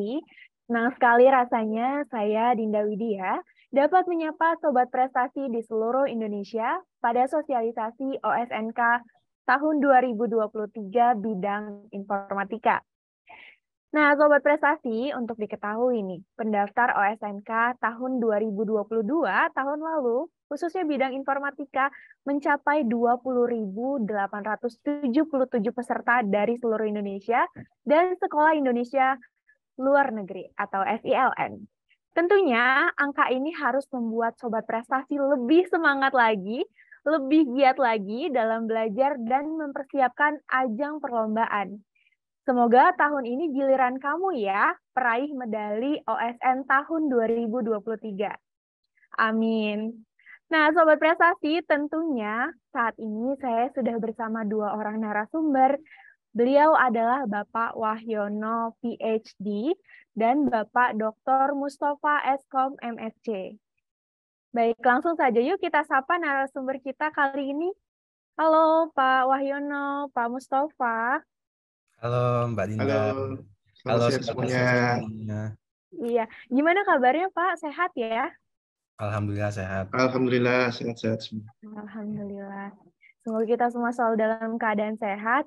prestasi. Senang sekali rasanya saya Dinda Widya dapat menyapa sobat prestasi di seluruh Indonesia pada sosialisasi OSNK tahun 2023 bidang informatika. Nah, sobat prestasi, untuk diketahui nih, pendaftar OSNK tahun 2022 tahun lalu, khususnya bidang informatika, mencapai 20.877 peserta dari seluruh Indonesia dan Sekolah Indonesia luar negeri atau SILN. Tentunya angka ini harus membuat sobat prestasi lebih semangat lagi, lebih giat lagi dalam belajar dan mempersiapkan ajang perlombaan. Semoga tahun ini giliran kamu ya, peraih medali OSN tahun 2023. Amin. Nah, Sobat Prestasi, tentunya saat ini saya sudah bersama dua orang narasumber Beliau adalah Bapak Wahyono PhD dan Bapak Dr. Mustafa Eskom MSc. Baik, langsung saja yuk kita sapa narasumber kita kali ini. Halo Pak Wahyono, Pak Mustafa. Halo Mbak Dinda. Halo. Halo semuanya. Iya, gimana kabarnya Pak? Sehat ya? Alhamdulillah sehat. Alhamdulillah sehat-sehat semua. Alhamdulillah. Semoga kita semua selalu dalam keadaan sehat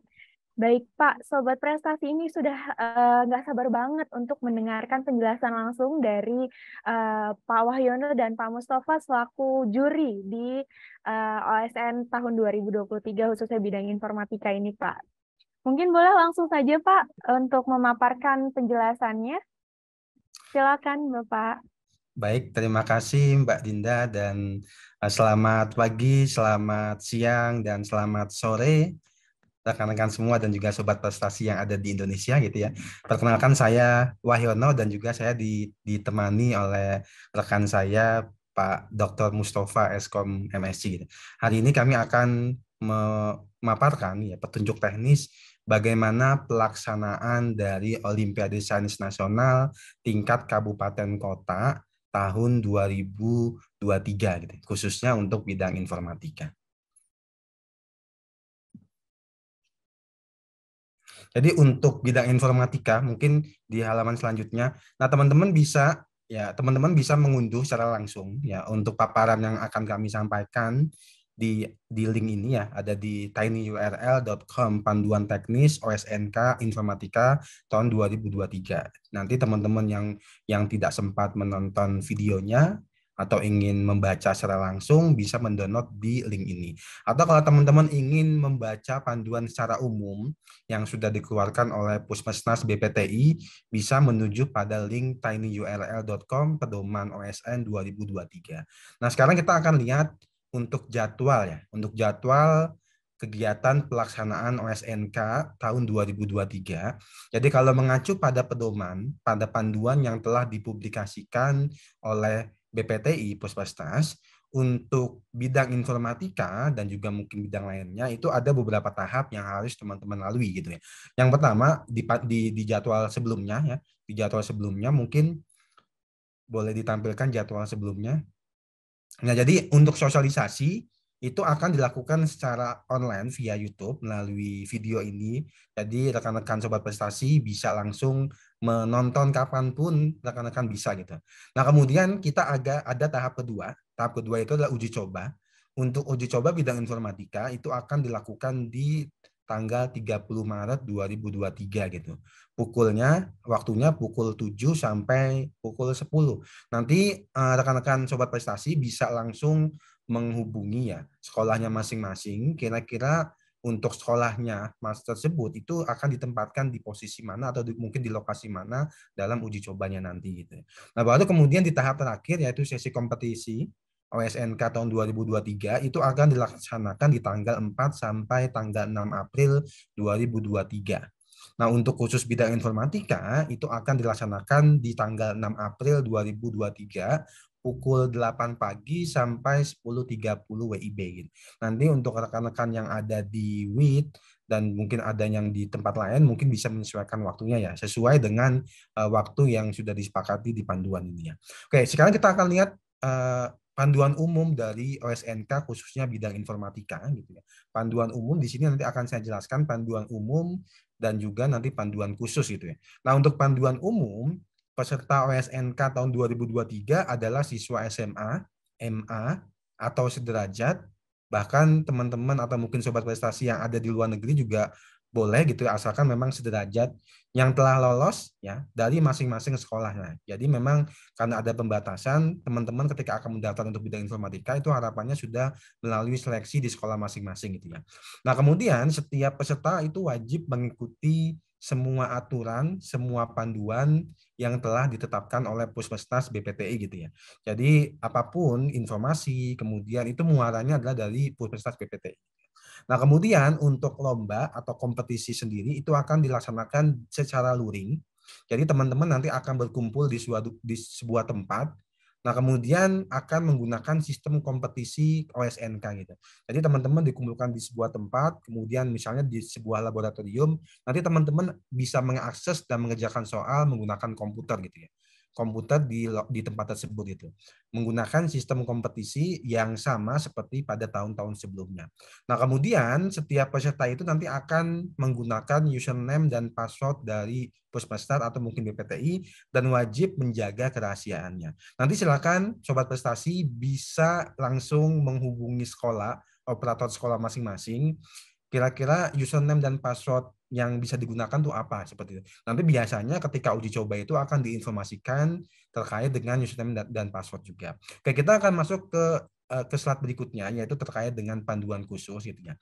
Baik Pak, Sobat Prestasi ini sudah eh, nggak uh, sabar banget untuk mendengarkan penjelasan langsung dari uh, Pak Wahyono dan Pak Mustafa selaku juri di uh, eh, OSN tahun 2023 khususnya bidang informatika ini Pak. Mungkin boleh langsung saja Pak untuk memaparkan penjelasannya. Silakan Bapak. Baik, terima kasih Mbak Dinda dan selamat pagi, selamat siang, dan selamat sore rekan-rekan semua dan juga sobat prestasi yang ada di Indonesia gitu ya. Perkenalkan saya Wahyono dan juga saya ditemani oleh rekan saya Pak Dr. Mustafa Eskom MSC gitu. Hari ini kami akan memaparkan ya petunjuk teknis bagaimana pelaksanaan dari Olimpiade Sains Nasional tingkat kabupaten kota tahun 2023 gitu, khususnya untuk bidang informatika. Jadi untuk bidang informatika mungkin di halaman selanjutnya. Nah, teman-teman bisa ya teman-teman bisa mengunduh secara langsung ya untuk paparan yang akan kami sampaikan di di link ini ya ada di tinyurl.com panduan teknis OSNK informatika tahun 2023. Nanti teman-teman yang yang tidak sempat menonton videonya atau ingin membaca secara langsung bisa mendownload di link ini. Atau kalau teman-teman ingin membaca panduan secara umum yang sudah dikeluarkan oleh Pusmesnas BPTI bisa menuju pada link tinyurl.com pedoman OSN 2023. Nah, sekarang kita akan lihat untuk jadwal ya, untuk jadwal kegiatan pelaksanaan OSNK tahun 2023. Jadi kalau mengacu pada pedoman, pada panduan yang telah dipublikasikan oleh BPTI Puspastas untuk bidang informatika dan juga mungkin bidang lainnya itu ada beberapa tahap yang harus teman-teman lalui gitu ya. Yang pertama di, di, di jadwal sebelumnya ya, di jadwal sebelumnya mungkin boleh ditampilkan jadwal sebelumnya. Nah jadi untuk sosialisasi itu akan dilakukan secara online via YouTube melalui video ini. Jadi rekan-rekan sobat prestasi bisa langsung menonton kapanpun rekan-rekan bisa gitu. Nah kemudian kita agak ada tahap kedua. Tahap kedua itu adalah uji coba. Untuk uji coba bidang informatika itu akan dilakukan di tanggal 30 Maret 2023 gitu. Pukulnya waktunya pukul 7 sampai pukul 10. Nanti eh, rekan-rekan sobat prestasi bisa langsung menghubungi ya sekolahnya masing-masing kira-kira untuk sekolahnya mas tersebut itu akan ditempatkan di posisi mana atau di, mungkin di lokasi mana dalam uji cobanya nanti gitu. Nah baru kemudian di tahap terakhir yaitu sesi kompetisi OSNK tahun 2023 itu akan dilaksanakan di tanggal 4 sampai tanggal 6 April 2023. Nah, untuk khusus bidang informatika itu akan dilaksanakan di tanggal 6 April 2023 pukul 8 pagi sampai 10.30 WIB gitu. Nanti untuk rekan-rekan yang ada di WIT dan mungkin ada yang di tempat lain mungkin bisa menyesuaikan waktunya ya sesuai dengan uh, waktu yang sudah disepakati di panduan ini ya. Oke, sekarang kita akan lihat uh, panduan umum dari OSNK khususnya bidang informatika gitu ya. Panduan umum di sini nanti akan saya jelaskan panduan umum dan juga nanti panduan khusus gitu ya. Nah, untuk panduan umum peserta OSNK tahun 2023 adalah siswa SMA, MA, atau sederajat, bahkan teman-teman atau mungkin sobat prestasi yang ada di luar negeri juga boleh gitu ya, asalkan memang sederajat yang telah lolos ya dari masing-masing sekolah. Nah, Jadi memang karena ada pembatasan teman-teman ketika akan mendaftar untuk bidang informatika itu harapannya sudah melalui seleksi di sekolah masing-masing gitu ya. Nah, kemudian setiap peserta itu wajib mengikuti semua aturan, semua panduan yang telah ditetapkan oleh Puskesmas BPTI gitu ya. Jadi apapun informasi kemudian itu muaranya adalah dari Puskesmas BPTI. Nah kemudian untuk lomba atau kompetisi sendiri itu akan dilaksanakan secara luring. Jadi teman-teman nanti akan berkumpul di sebuah, di sebuah tempat Nah, kemudian akan menggunakan sistem kompetisi OSNK gitu. Jadi teman-teman dikumpulkan di sebuah tempat, kemudian misalnya di sebuah laboratorium, nanti teman-teman bisa mengakses dan mengerjakan soal menggunakan komputer gitu ya komputer di, di tempat tersebut itu menggunakan sistem kompetisi yang sama seperti pada tahun-tahun sebelumnya. Nah kemudian setiap peserta itu nanti akan menggunakan username dan password dari Pusmestat atau mungkin BPTI dan wajib menjaga kerahasiaannya. Nanti silakan sobat prestasi bisa langsung menghubungi sekolah operator sekolah masing-masing kira-kira username dan password yang bisa digunakan tuh apa seperti itu. Nanti biasanya ketika uji coba itu akan diinformasikan terkait dengan username dan, password juga. Oke, kita akan masuk ke eh, ke slide berikutnya yaitu terkait dengan panduan khusus gitu ya.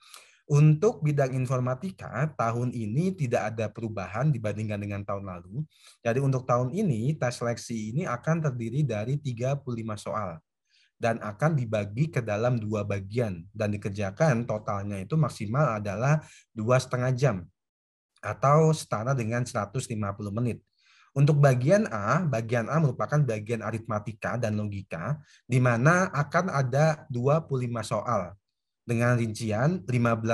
Untuk bidang informatika tahun ini tidak ada perubahan dibandingkan dengan tahun lalu. Jadi untuk tahun ini tes seleksi ini akan terdiri dari 35 soal dan akan dibagi ke dalam dua bagian dan dikerjakan totalnya itu maksimal adalah dua setengah jam atau setara dengan 150 menit. Untuk bagian A, bagian A merupakan bagian aritmatika dan logika, di mana akan ada 25 soal dengan rincian 15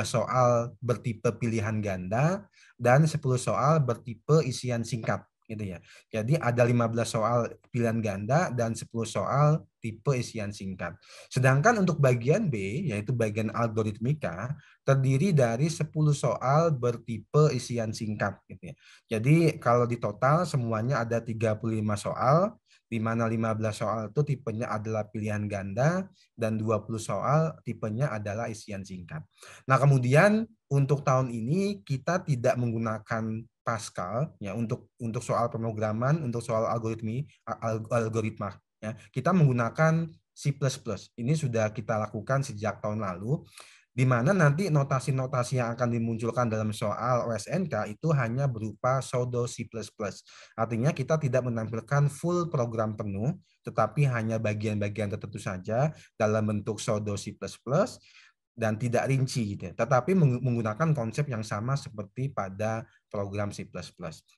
soal bertipe pilihan ganda dan 10 soal bertipe isian singkat gitu ya. Jadi ada 15 soal pilihan ganda dan 10 soal tipe isian singkat. Sedangkan untuk bagian B, yaitu bagian algoritmika, terdiri dari 10 soal bertipe isian singkat. Gitu ya. Jadi kalau di total semuanya ada 35 soal, di mana 15 soal itu tipenya adalah pilihan ganda, dan 20 soal tipenya adalah isian singkat. Nah kemudian untuk tahun ini kita tidak menggunakan Pascal ya untuk untuk soal pemrograman, untuk soal algoritmi algoritma ya. Kita menggunakan C++. Ini sudah kita lakukan sejak tahun lalu di mana nanti notasi-notasi yang akan dimunculkan dalam soal OSNK itu hanya berupa pseudo C++. Artinya kita tidak menampilkan full program penuh, tetapi hanya bagian-bagian tertentu saja dalam bentuk pseudo C++ dan tidak rinci gitu ya. Tetapi menggunakan konsep yang sama seperti pada program C++.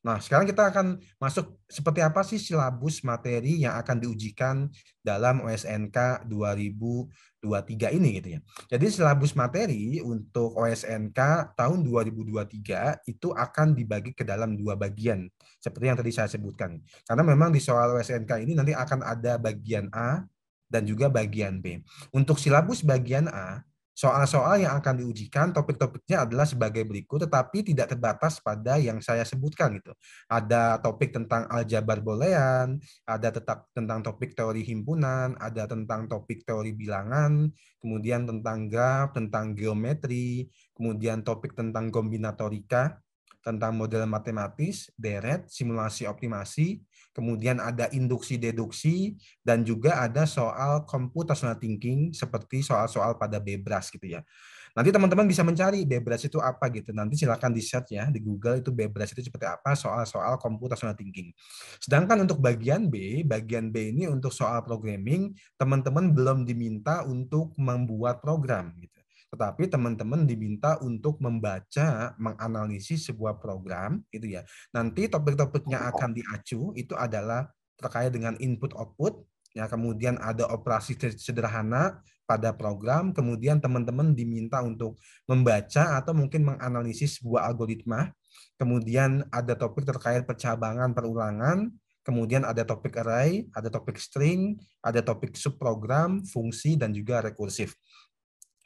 Nah, sekarang kita akan masuk seperti apa sih silabus materi yang akan diujikan dalam OSNK 2023 ini gitu ya. Jadi silabus materi untuk OSNK tahun 2023 itu akan dibagi ke dalam dua bagian seperti yang tadi saya sebutkan. Karena memang di soal OSNK ini nanti akan ada bagian A dan juga bagian B. Untuk silabus bagian A Soal-soal yang akan diujikan topik-topiknya adalah sebagai berikut tetapi tidak terbatas pada yang saya sebutkan gitu. Ada topik tentang aljabar bolehan, ada tetap tentang topik teori himpunan, ada tentang topik teori bilangan, kemudian tentang graf, tentang geometri, kemudian topik tentang kombinatorika, tentang model matematis, deret, simulasi optimasi, kemudian ada induksi deduksi dan juga ada soal computational thinking seperti soal-soal pada Bebras gitu ya. Nanti teman-teman bisa mencari Bebras itu apa gitu. Nanti silakan di search ya di Google itu Bebras itu seperti apa soal-soal computational thinking. Sedangkan untuk bagian B, bagian B ini untuk soal programming, teman-teman belum diminta untuk membuat program gitu tetapi teman-teman diminta untuk membaca, menganalisis sebuah program, gitu ya. Nanti topik-topiknya oh. akan diacu itu adalah terkait dengan input output, ya. Kemudian ada operasi sederhana pada program, kemudian teman-teman diminta untuk membaca atau mungkin menganalisis sebuah algoritma, kemudian ada topik terkait percabangan perulangan, kemudian ada topik array, ada topik string, ada topik subprogram, fungsi, dan juga rekursif.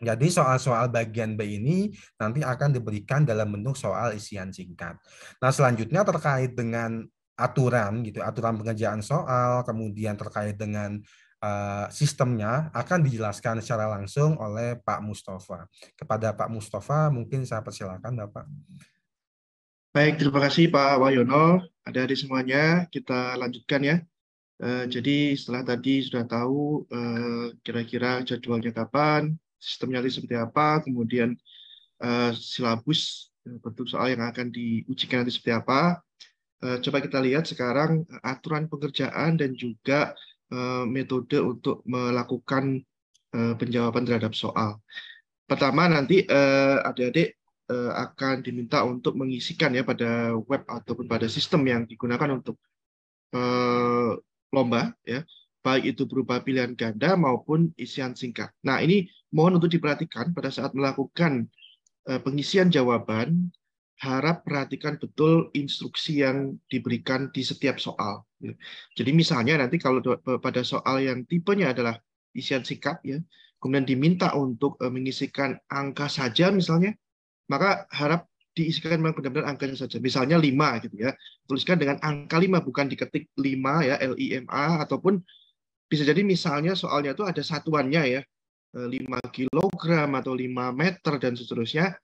Jadi soal-soal bagian B ini nanti akan diberikan dalam bentuk soal isian singkat. Nah selanjutnya terkait dengan aturan gitu, aturan pengerjaan soal, kemudian terkait dengan uh, sistemnya akan dijelaskan secara langsung oleh Pak Mustafa. Kepada Pak Mustafa mungkin saya persilakan Bapak. Baik, terima kasih Pak Wayono. ada di semuanya, kita lanjutkan ya. Eh, jadi setelah tadi sudah tahu eh, kira -kira jadwalnya kapan, sistemnya nanti seperti apa, kemudian uh, silabus eh, bentuk soal yang akan diujikan nanti seperti apa. Uh, coba kita lihat sekarang aturan pengerjaan dan juga uh, metode untuk melakukan uh, penjawaban terhadap soal. Pertama nanti adik-adik akan diminta untuk mengisikan ya pada web ataupun pada sistem yang digunakan untuk lomba ya baik itu berupa pilihan ganda maupun isian singkat. Nah, ini mohon untuk diperhatikan pada saat melakukan eh, pengisian jawaban, harap perhatikan betul instruksi yang diberikan di setiap soal. Jadi misalnya nanti kalau pada soal yang tipenya adalah isian singkat ya, kemudian diminta untuk eh, mengisikan angka saja misalnya, maka harap diisikan memang benar-benar angkanya saja. Misalnya 5 gitu ya. Tuliskan dengan angka 5 bukan diketik 5 ya L I M A ataupun bisa jadi misalnya soalnya itu ada satuannya ya 5 eh, kilogram atau 5 meter dan seterusnya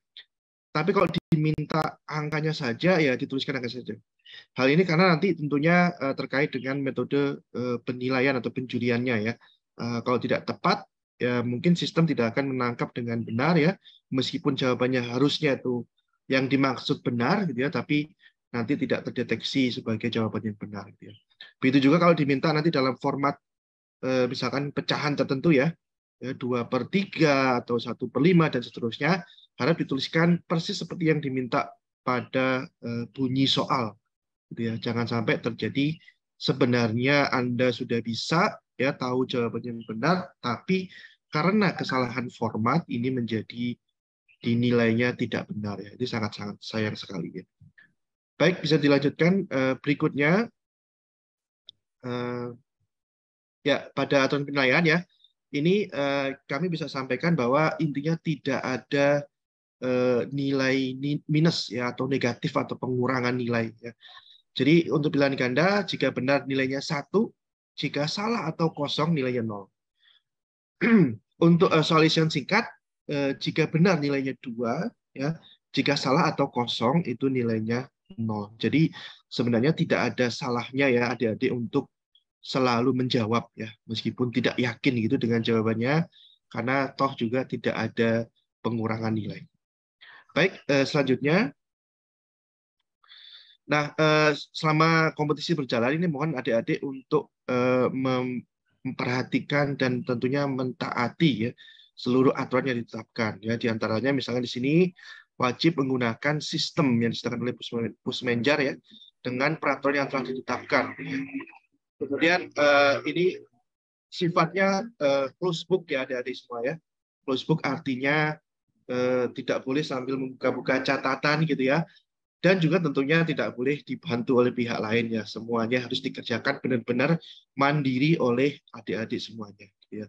tapi kalau diminta angkanya saja ya dituliskan angka saja hal ini karena nanti tentunya eh, terkait dengan metode eh, penilaian atau penjuriannya ya kalau tidak tepat ya mungkin sistem tidak akan menangkap dengan benar ya meskipun jawabannya harusnya itu yang dimaksud benar gitu ya tapi nanti tidak terdeteksi sebagai jawaban yang benar gitu ya. Begitu juga kalau diminta nanti dalam format Eh, misalkan pecahan tertentu ya, ya, dua per tiga atau satu per lima dan seterusnya, harap dituliskan persis seperti yang diminta pada eh, bunyi soal. Gitu ya. Jangan sampai terjadi sebenarnya Anda sudah bisa ya tahu jawabannya yang benar, tapi karena kesalahan format ini menjadi dinilainya tidak benar ya. Ini sangat-sangat sayang sekali ya. Baik, bisa dilanjutkan eh, berikutnya. Ya, pada aturan penilaian ya, ini eh, kami bisa sampaikan bahwa intinya tidak ada eh, nilai minus ya atau negatif atau pengurangan nilai. Ya. Jadi untuk pilihan ganda, jika benar nilainya satu, jika salah atau kosong nilainya nol. untuk eh, solution singkat, eh, jika benar nilainya dua, ya jika salah atau kosong itu nilainya nol. Jadi sebenarnya tidak ada salahnya ya adik-adik untuk selalu menjawab ya meskipun tidak yakin gitu dengan jawabannya karena toh juga tidak ada pengurangan nilai. Baik, eh, selanjutnya. Nah, eh, selama kompetisi berjalan ini mohon adik-adik untuk eh, memperhatikan dan tentunya mentaati ya seluruh aturan yang ditetapkan ya di antaranya misalnya di sini wajib menggunakan sistem yang disediakan oleh Pusmenjar ya dengan peraturan yang telah ditetapkan. Kemudian uh, ini sifatnya uh, eh, close book ya dari semua ya. Close book artinya uh, tidak boleh sambil membuka-buka catatan gitu ya. Dan juga tentunya tidak boleh dibantu oleh pihak lain ya. Semuanya harus dikerjakan benar-benar mandiri oleh adik-adik semuanya. Gitu ya.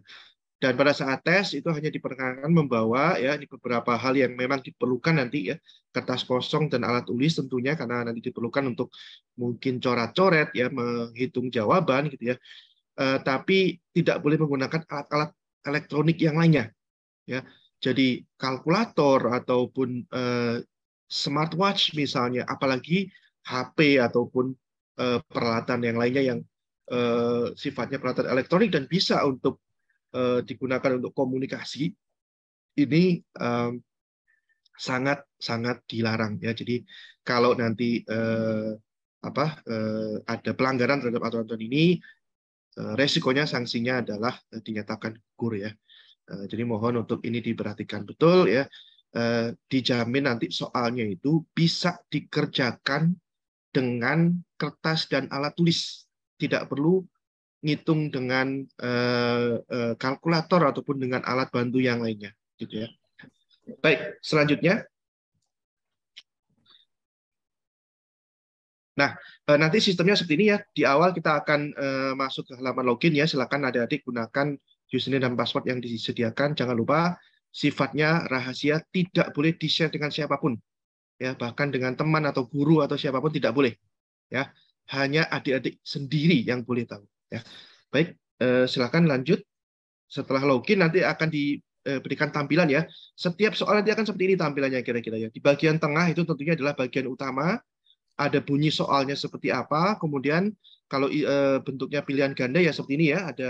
Dan pada saat tes itu hanya diperkenankan membawa ya ini beberapa hal yang memang diperlukan nanti ya kertas kosong dan alat tulis tentunya karena nanti diperlukan untuk mungkin coret-coret ya menghitung jawaban gitu ya. e, tapi tidak boleh menggunakan alat-alat elektronik yang lainnya ya. Jadi kalkulator ataupun e, smartwatch misalnya, apalagi HP ataupun e, peralatan yang lainnya yang sifatnya peralatan elektronik dan bisa untuk Eh, digunakan untuk komunikasi ini sangat sangat dilarang ya. Jadi kalau nanti eh, apa eh, ada pelanggaran terhadap aturan-aturan ini, eh, resikonya sanksinya adalah eh, dinyatakan gugur ya. Eh, jadi mohon untuk ini diperhatikan betul ya. Eh, dijamin nanti soalnya itu bisa dikerjakan dengan kertas dan alat tulis, tidak perlu ngitung dengan uh, uh, kalkulator ataupun dengan alat bantu yang lainnya gitu ya. Baik, selanjutnya. Nah, uh, nanti sistemnya seperti ini ya. Di awal kita akan uh, masuk ke halaman login ya. Silakan adik-adik gunakan username dan password yang disediakan. Jangan lupa sifatnya rahasia, tidak boleh di-share dengan siapapun. Ya, bahkan dengan teman atau guru atau siapapun tidak boleh. Ya, hanya adik-adik sendiri yang boleh tahu. Ya. Baik, eh, silakan lanjut. Setelah login nanti akan diberikan eh, tampilan ya. Setiap soal nanti akan seperti ini tampilannya kira-kira ya. Di bagian tengah itu tentunya adalah bagian utama. Ada bunyi soalnya seperti apa. Kemudian kalau eh, bentuknya pilihan ganda ya seperti ini ya. Ada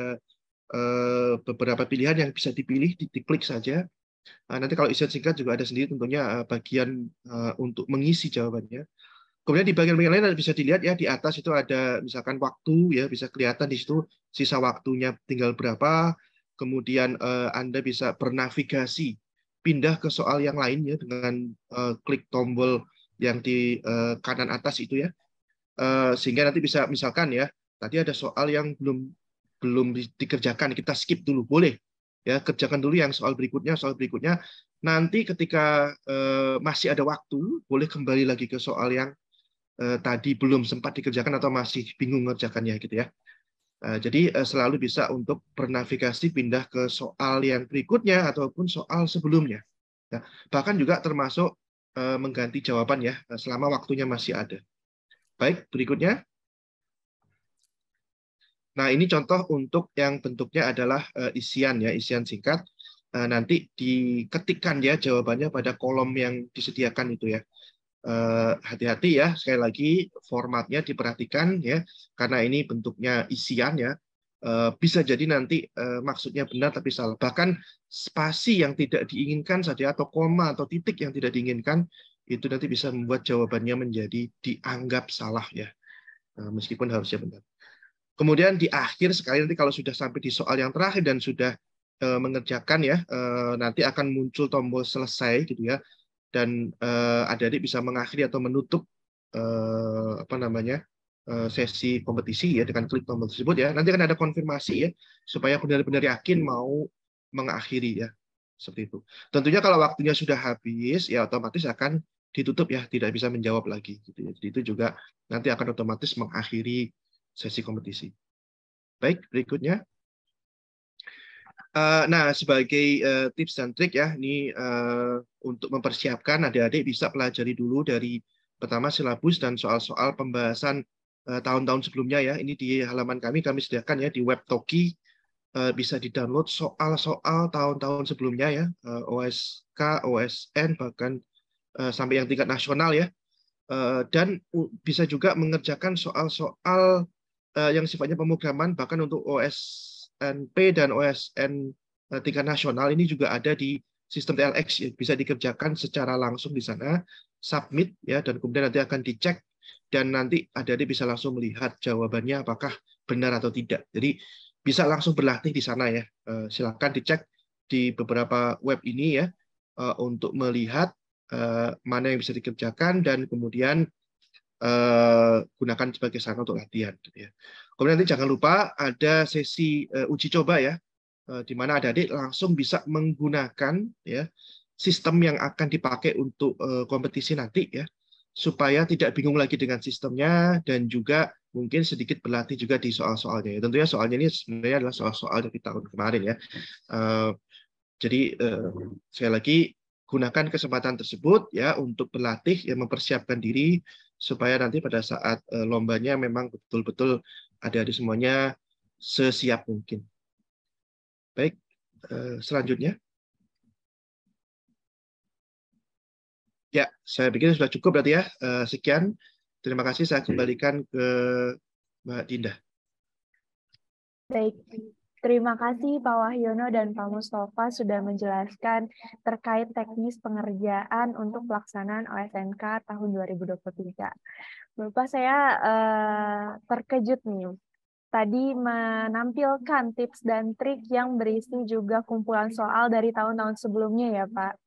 eh, beberapa pilihan yang bisa dipilih, diklik saja. Nah, nanti kalau isian singkat juga ada sendiri tentunya eh, bagian eh, untuk mengisi jawabannya. Kemudian di bagian lain ada bisa dilihat ya di atas itu ada misalkan waktu ya bisa kelihatan di situ sisa waktunya tinggal berapa. Kemudian eh, Anda bisa bernavigasi pindah ke soal yang lain ya dengan eh, klik tombol yang di eh, kanan atas itu ya. Eh, sehingga nanti bisa misalkan ya tadi ada soal yang belum belum dikerjakan kita skip dulu boleh ya kerjakan dulu yang soal berikutnya soal berikutnya nanti ketika eh, masih ada waktu boleh kembali lagi ke soal yang eh, tadi belum sempat dikerjakan atau masih bingung ngerjakannya gitu ya. Eh, jadi eh, selalu bisa untuk bernavigasi pindah ke soal yang berikutnya ataupun soal sebelumnya. Ya. bahkan juga termasuk eh, mengganti jawaban ya eh, selama waktunya masih ada. Baik, berikutnya. Nah, ini contoh untuk yang bentuknya adalah eh, isian ya, isian singkat eh, nanti diketikkan ya jawabannya pada kolom yang disediakan itu ya. Eh, hati-hati ya sekali lagi formatnya diperhatikan ya karena ini bentuknya isian ya eh, bisa jadi nanti eh, maksudnya benar tapi salah bahkan spasi yang tidak diinginkan saja atau koma atau titik yang tidak diinginkan itu nanti bisa membuat jawabannya menjadi dianggap salah ya meskipun harusnya benar kemudian di akhir sekali nanti kalau sudah sampai di soal yang terakhir dan sudah mengerjakan ya nanti akan muncul tombol selesai gitu ya dan uh, adik-adik bisa mengakhiri atau menutup uh, apa namanya eh, sesi kompetisi ya dengan klik tombol tersebut ya. Nanti akan ada konfirmasi ya supaya benar-benar yakin mau mengakhiri ya seperti itu. Tentunya kalau waktunya sudah habis ya otomatis akan ditutup ya tidak bisa menjawab lagi gitu ya. Jadi itu juga nanti akan otomatis mengakhiri sesi kompetisi. Baik, berikutnya. Uh, nah, sebagai uh, tips dan trik ya, ini uh, untuk mempersiapkan adik-adik bisa pelajari dulu dari pertama silabus dan soal-soal pembahasan tahun tahun-tahun sebelumnya ya. Ini di halaman kami kami sediakan ya di web Toki uh, bisa di-download soal-soal tahun-tahun sebelumnya ya, uh, OSK, OSN bahkan uh, sampai yang tingkat nasional ya. Uh, dan bisa juga mengerjakan soal-soal uh, yang sifatnya pemrograman bahkan untuk OS OSNP dan OSN eh, tingkat nasional ini juga ada di sistem TLX ya, bisa dikerjakan secara langsung di sana, submit ya dan kemudian nanti akan dicek dan nanti ada adik bisa langsung melihat jawabannya apakah benar atau tidak. Jadi bisa langsung berlatih di sana ya. Eh, silakan dicek di beberapa web ini ya eh, untuk melihat mana yang bisa dikerjakan dan kemudian Eh, gunakan sebagai sarana untuk latihan. Gitu ya. Kemudian nanti jangan lupa ada sesi eh, uji coba ya, eh, di mana adik-adik langsung bisa menggunakan ya sistem yang akan dipakai untuk kompetisi nanti ya, supaya tidak bingung lagi dengan sistemnya dan juga mungkin sedikit berlatih juga di soal-soalnya. Ya. tentunya soalnya ini sebenarnya adalah soal-soal dari tahun kemarin ya. jadi uh, saya lagi gunakan kesempatan tersebut ya untuk berlatih, yang mempersiapkan diri supaya nanti pada saat uh, lombanya memang betul-betul ada di semuanya sesiap mungkin. Baik, uh, selanjutnya. Ya, saya pikir sudah cukup berarti ya. Uh, sekian. Terima kasih. Saya kembalikan ke Mbak Dinda. Baik. Terima kasih Pak Wahyono dan Pak Mustafa sudah menjelaskan terkait teknis pengerjaan untuk pelaksanaan OSNK tahun 2023. Bapak saya eh, terkejut nih tadi menampilkan tips dan trik yang berisi juga kumpulan soal dari tahun-tahun sebelumnya ya Pak.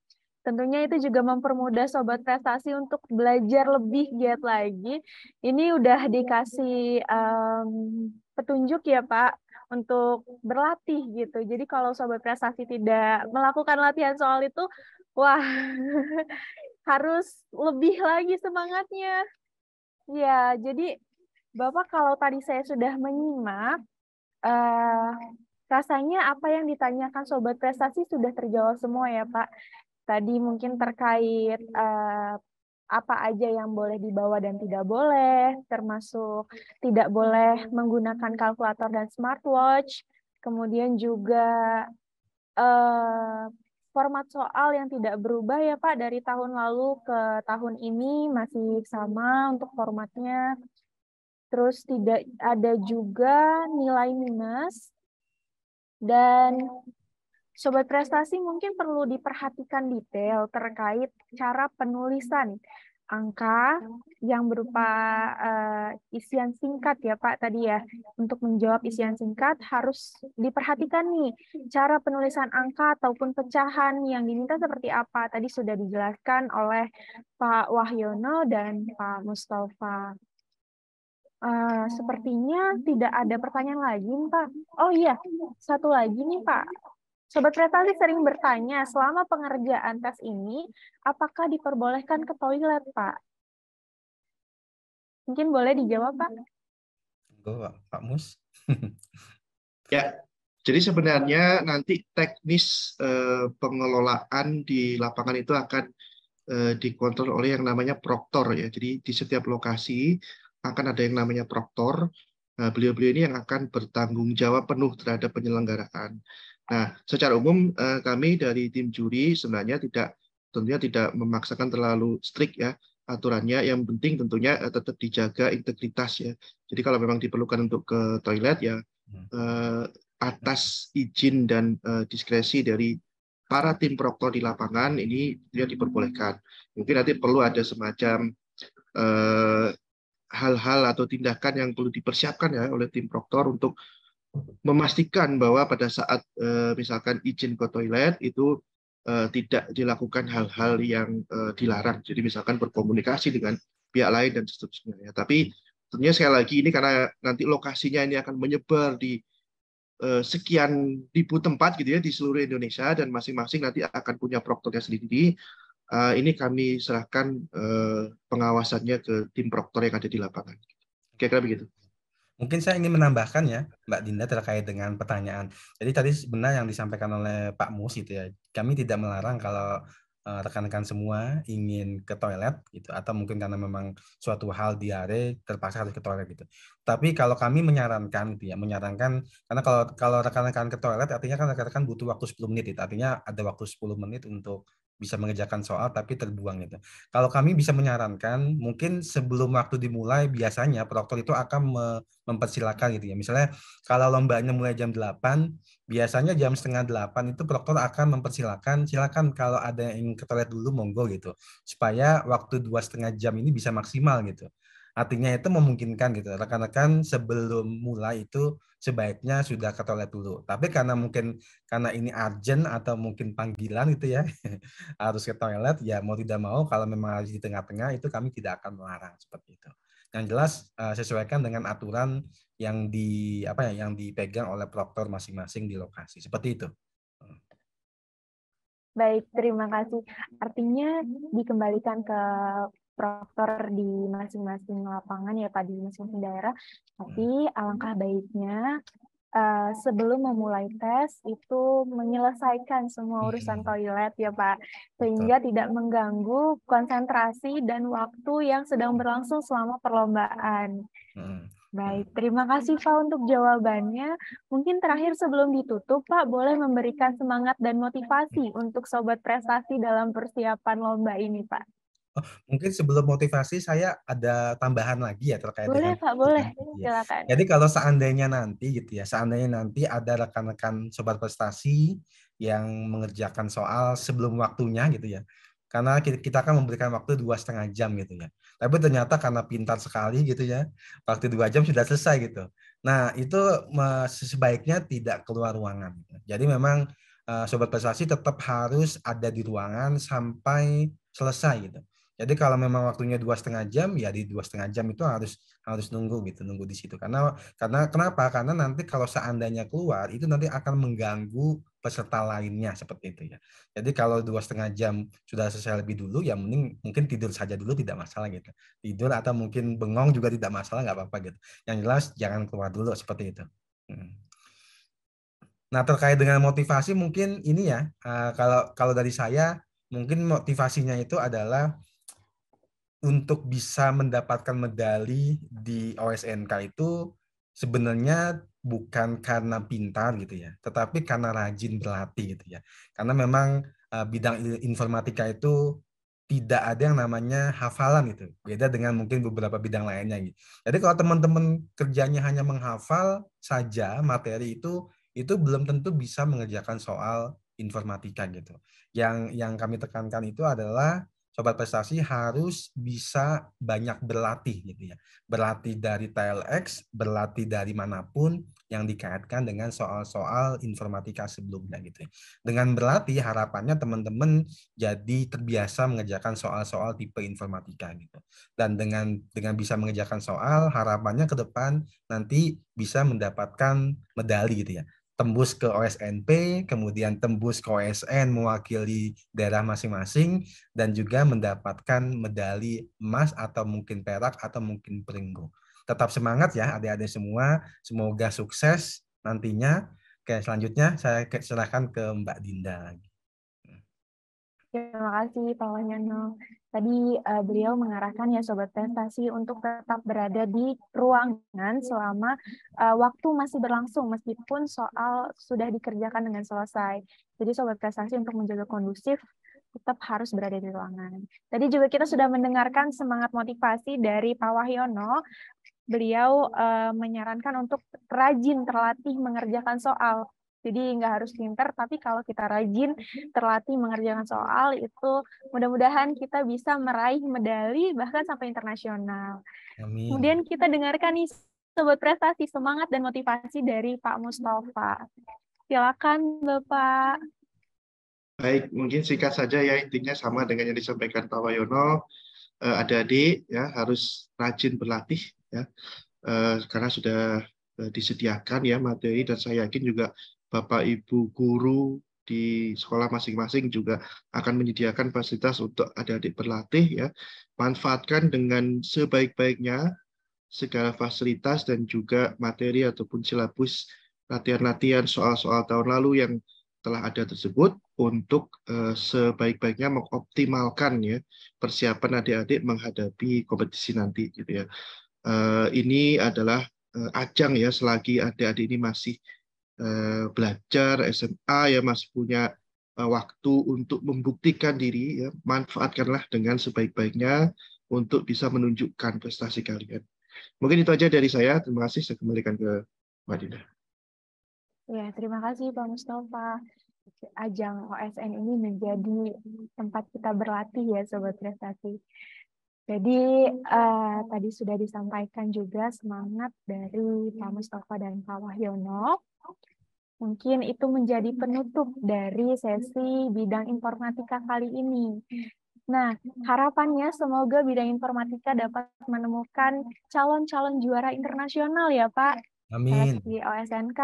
Tentunya itu juga mempermudah sobat prestasi untuk belajar lebih giat lagi. Ini udah dikasih um, petunjuk ya Pak untuk berlatih gitu. Jadi kalau sobat prestasi tidak melakukan latihan soal itu, wah harus lebih lagi semangatnya. Ya, jadi Bapak kalau tadi saya sudah menyimak, eh, rasanya apa yang ditanyakan sobat prestasi sudah terjawab semua ya Pak. Tadi mungkin terkait eh, apa aja yang boleh dibawa dan tidak boleh, termasuk tidak boleh hmm. menggunakan kalkulator dan smartwatch, kemudian juga eh, format soal yang tidak berubah ya Pak dari tahun lalu ke tahun ini masih sama untuk formatnya. Terus tidak ada juga nilai minus dan Sobat prestasi mungkin perlu diperhatikan detail terkait cara penulisan angka yang berupa uh, isian singkat ya Pak tadi ya. Untuk menjawab isian singkat harus diperhatikan nih cara penulisan angka ataupun pecahan yang diminta seperti apa. Tadi sudah dijelaskan oleh Pak Wahyono dan Pak Mustafa. Uh, sepertinya tidak ada pertanyaan lagi, Pak. Oh iya, satu lagi nih, Pak. Sobat Prestasi sering bertanya, selama pengerjaan tes ini, apakah diperbolehkan ke toilet, Pak? Mungkin boleh dijawab, Pak? Enggak, Pak. Pak Mus. ya, jadi sebenarnya nanti teknis eh, pengelolaan di lapangan itu akan eh, dikontrol oleh yang namanya proktor. ya. Jadi di setiap lokasi akan ada yang namanya proktor. Nah, beliau-beliau nah, ini yang akan bertanggung jawab penuh terhadap penyelenggaraan. Nah, secara umum eh, kami dari tim juri sebenarnya tidak tentunya tidak memaksakan terlalu strict ya aturannya. Yang penting tentunya eh, tetap dijaga integritas ya. Jadi kalau memang diperlukan untuk ke toilet ya eh, atas izin dan diskresi dari para tim proktor di lapangan ini dia diperbolehkan. Mungkin nanti perlu ada semacam hal-hal atau tindakan yang perlu dipersiapkan ya oleh tim proktor untuk memastikan bahwa pada saat eh, misalkan izin ke toilet itu eh, tidak dilakukan hal-hal yang eh, dilarang. Jadi misalkan berkomunikasi dengan pihak lain dan seterusnya. Ya, tapi tentunya sekali lagi ini karena nanti lokasinya ini akan menyebar di sekian ribu tempat gitu ya di seluruh Indonesia dan masing-masing nanti akan punya proktornya sendiri. ini kami serahkan pengawasannya ke tim proktor yang ada di lapangan. Kira-kira begitu. Mungkin saya ingin menambahkan ya, Mbak Dinda terkait dengan pertanyaan. Jadi tadi sebenarnya yang disampaikan oleh Pak Mus itu ya, kami tidak melarang kalau eh, rekan-rekan semua ingin ke toilet gitu atau mungkin karena memang suatu hal diare terpaksa harus ke toilet gitu. Tapi kalau kami menyarankan gitu ya, menyarankan karena kalau kalau rekan-rekan ke toilet artinya kan rekan-rekan butuh waktu 10 menit gitu. Artinya ada waktu 10 menit untuk bisa mengerjakan soal tapi terbuang gitu. Kalau kami bisa menyarankan mungkin sebelum waktu dimulai biasanya proktor itu akan mempersilakan mempersilahkan gitu ya. Misalnya kalau lombanya mulai jam 8, biasanya jam setengah 8 itu proktor akan mempersilahkan silakan kalau ada yang ke toilet dulu monggo gitu. Supaya waktu dua setengah jam ini bisa maksimal gitu. Artinya itu memungkinkan gitu. Rekan-rekan sebelum mulai itu sebaiknya sudah ke toilet dulu. Tapi karena mungkin karena ini urgent atau mungkin panggilan gitu ya, harus ke toilet ya mau tidak mau kalau memang harus di tengah-tengah itu kami tidak akan melarang seperti itu. Yang jelas eh, sesuaikan dengan aturan yang di apa ya yang dipegang oleh proktor masing-masing di lokasi. Seperti itu. Baik, terima kasih. Artinya dikembalikan ke proktor di masing-masing lapangan ya Pak di masing-masing daerah. Tapi hmm. alangkah baiknya uh, sebelum memulai tes itu menyelesaikan semua urusan hmm. toilet ya Pak sehingga tidak mengganggu konsentrasi dan waktu yang sedang berlangsung selama perlombaan. Hmm. Baik, hmm. terima kasih Pak untuk jawabannya. Mungkin terakhir sebelum ditutup Pak boleh memberikan semangat dan motivasi untuk sobat prestasi dalam persiapan lomba ini Pak. Oh, mungkin sebelum motivasi saya ada tambahan lagi ya terkait boleh, dengan Pak, boleh. Ya. Silakan. Jadi kalau seandainya nanti gitu ya, seandainya nanti ada rekan-rekan sobat prestasi yang mengerjakan soal sebelum waktunya gitu ya. Karena kita akan memberikan waktu dua setengah jam gitu ya. Tapi ternyata karena pintar sekali gitu ya, waktu dua jam sudah selesai gitu. Nah itu sebaiknya tidak keluar ruangan. Gitu. Jadi memang eh, sobat prestasi tetap harus ada di ruangan sampai selesai gitu. Jadi kalau memang waktunya dua setengah jam, ya di dua setengah jam itu harus harus nunggu gitu, nunggu di situ. Karena karena kenapa? Karena nanti kalau seandainya keluar itu nanti akan mengganggu peserta lainnya seperti itu ya. Jadi kalau dua setengah jam sudah selesai lebih dulu, ya mending mungkin tidur saja dulu tidak masalah gitu. Tidur atau mungkin bengong juga tidak masalah nggak apa-apa gitu. Yang jelas jangan keluar dulu seperti itu. Hmm. Nah terkait dengan motivasi mungkin ini ya ah, kalau kalau dari saya mungkin motivasinya itu adalah untuk bisa mendapatkan medali di OSNK itu sebenarnya bukan karena pintar gitu ya, tetapi karena rajin berlatih gitu ya. Karena memang uh, bidang informatika itu tidak ada yang namanya hafalan gitu. Beda dengan mungkin beberapa bidang lainnya gitu. Jadi kalau teman-teman kerjanya hanya menghafal saja materi itu itu belum tentu bisa mengerjakan soal informatika gitu. Yang yang kami tekankan itu adalah sobat prestasi harus bisa banyak berlatih gitu ya. Berlatih dari TLX, berlatih dari manapun yang dikaitkan dengan soal-soal informatika sebelumnya gitu ya. Dengan berlatih harapannya teman-teman jadi terbiasa mengerjakan soal-soal tipe informatika gitu. Dan dengan dengan bisa mengerjakan soal harapannya ke depan nanti bisa mendapatkan medali gitu ya tembus ke OSNP, kemudian tembus ke OSN mewakili daerah masing-masing, dan juga mendapatkan medali emas atau mungkin perak atau mungkin perunggu. Tetap semangat ya adik-adik semua, semoga sukses nantinya. Oke, selanjutnya saya serahkan ke Mbak Dinda lagi. Terima kasih Pak Wahyono. Tadi uh, beliau mengarahkan ya Sobat Prestasi untuk tetap berada di ruangan selama uh, waktu masih berlangsung meskipun soal sudah dikerjakan dengan selesai. Jadi Sobat Prestasi untuk menjaga kondusif tetap harus berada di ruangan. Tadi juga kita sudah mendengarkan semangat motivasi dari Pak Wahyono. Beliau uh, menyarankan untuk rajin terlatih mengerjakan soal jadi nggak harus pinter, tapi kalau kita rajin mm-hmm. terlatih mengerjakan soal itu mudah-mudahan kita bisa meraih medali bahkan sampai internasional. Amin. Kemudian kita dengarkan nih sebut prestasi semangat dan motivasi dari Pak Mustafa. Silakan Bapak. Baik, mungkin singkat saja ya intinya sama dengan yang disampaikan Pak Wayono. Eh, ada di ya harus rajin berlatih ya eh, karena sudah eh, disediakan ya materi dan saya yakin juga Bapak Ibu guru di sekolah masing-masing juga akan menyediakan fasilitas untuk adik-adik berlatih ya. Manfaatkan dengan sebaik-baiknya segala fasilitas dan juga materi ataupun silabus latihan-latihan soal-soal tahun lalu yang telah ada tersebut untuk uh, sebaik-baiknya mengoptimalkan ya persiapan adik-adik menghadapi kompetisi nanti gitu ya. Uh, ini adalah uh, ajang ya selagi adik-adik ini masih Eh, belajar SMA ya masih punya eh, waktu untuk membuktikan diri ya manfaatkanlah dengan sebaik-baiknya untuk bisa menunjukkan prestasi kalian. Mungkin itu aja dari saya. Terima kasih. Saya kembalikan ke Mbak Madinah. Ya, terima kasih Pak Mustafa. Ajang OSN ini menjadi tempat kita berlatih ya Sobat Prestasi. Jadi uh, tadi sudah disampaikan juga semangat dari Pak Mustafa dan Pak Wahyono. Mungkin itu menjadi penutup dari sesi bidang informatika kali ini. Nah, harapannya semoga bidang informatika dapat menemukan calon-calon juara internasional ya Pak. Amin. Di OSNK,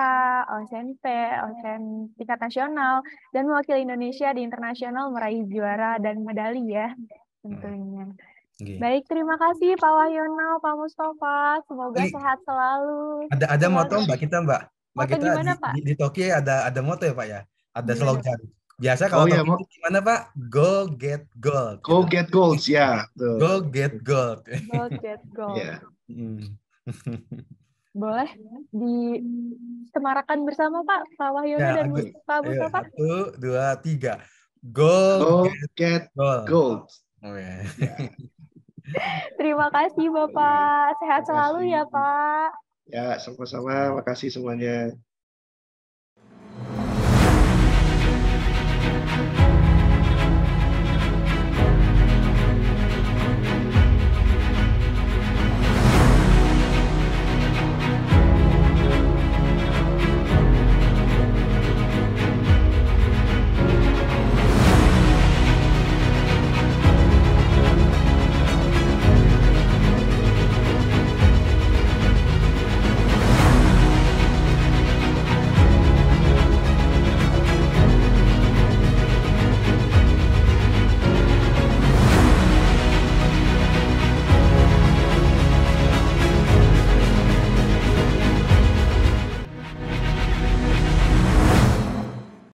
OSNP, OSN tingkat nasional, dan mewakili Indonesia di internasional meraih juara dan medali ya tentunya. Hmm. Okay. Baik, terima kasih Pak Wahyono, Pak Mustafa. Semoga sehat selalu. Ada ada Semoga. moto Mbak kita, Mbak. Mbak kita gimana, di, Pak? Di, di Tokyo ada ada moto ya, Pak ya. Ada iya. slogan. Biasa kalau oh, iya, Tokyo gimana, Pak? Go get gold. Gitu. Go gitu. get gold, ya. Yeah. Go get gold. Go get gold. Iya. Hmm. boleh di semarakan bersama Pak, Pak Wahyono ya, dan aku, Pak Mustafa. Ayo, satu, dua, tiga. Go, go get, get gold. gold. Oh, yeah. yeah. Terima kasih Bapak. Sehat selalu ya Pak. Ya, sama-sama. Makasih semuanya.